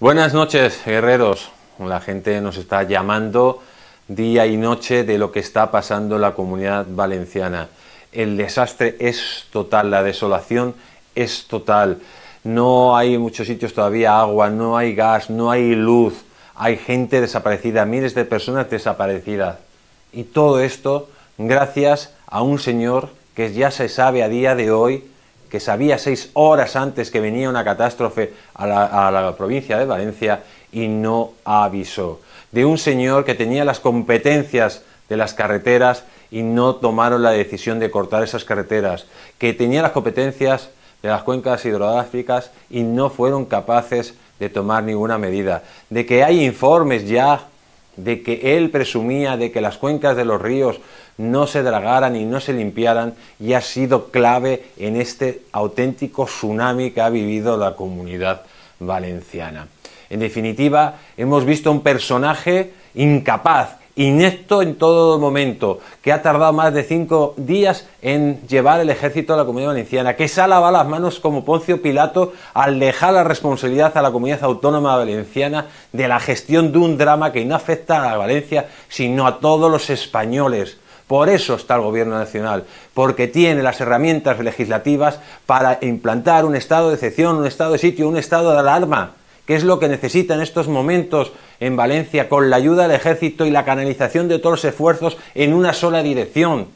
Buenas noches, guerreros. La gente nos está llamando día y noche de lo que está pasando en la comunidad valenciana. El desastre es total, la desolación es total. No hay en muchos sitios todavía agua, no hay gas, no hay luz. Hay gente desaparecida, miles de personas desaparecidas. Y todo esto gracias a un señor que ya se sabe a día de hoy que sabía seis horas antes que venía una catástrofe a la, provincia de Valencia y no avisó. De un señor que tenía las competencias de las carreteras y no tomaron la decisión de cortar esas carreteras, que tenía las competencias de las cuencas hidrográficas y no fueron capaces de tomar ninguna medida, de que hay informes ya de que él presumía de que las cuencas de los ríos no se dragaran y no se limpiaran y ha sido clave en este auténtico tsunami que ha vivido la comunidad valenciana. En definitiva, hemos visto un personaje incapaz ...inecto en todo momento, que ha tardado más de cinco días en llevar el ejército a la comunidad valenciana, que se ha lavado las manos como Poncio Pilato al dejar la responsabilidad a la comunidad autónoma valenciana de la gestión de un drama que no afecta a Valencia, sino a todos los españoles. Por eso está el Gobierno Nacional, porque tiene las herramientas legislativas para implantar un estado de excepción, un estado de sitio, un estado de alarma, que es lo que necesita en estos momentos en Valencia con la ayuda del ejército y la canalización de todos los esfuerzos en una sola dirección.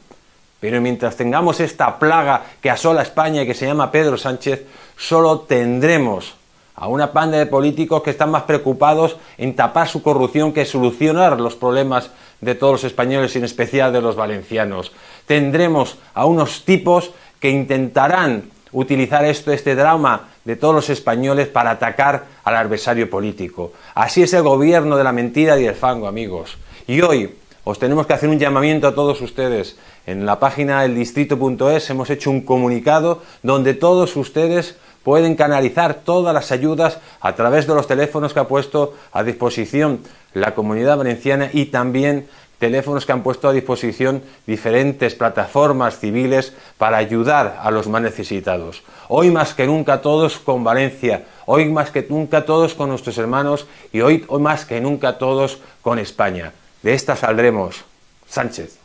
Pero mientras tengamos esta plaga que asola España y que se llama Pedro Sánchez, solo tendremos a una panda de políticos que están más preocupados en tapar su corrupción que solucionar los problemas de todos los españoles y en especial de los valencianos. Tendremos a unos tipos que intentarán utilizar esto, este drama de todos los españoles para atacar al adversario político. Así es el gobierno de la mentira y el fango, amigos. Y hoy os tenemos que hacer un llamamiento a todos ustedes. En la página eldistrito.es hemos hecho un comunicado donde todos ustedes pueden canalizar todas las ayudas a través de los teléfonos que ha puesto a disposición la comunidad valenciana y también teléfonos que han puesto a disposición diferentes plataformas civiles para ayudar a los más necesitados. Hoy más que nunca todos con Valencia, hoy más que nunca todos con nuestros hermanos y hoy, hoy más que nunca todos con España. De esta saldremos. Sánchez.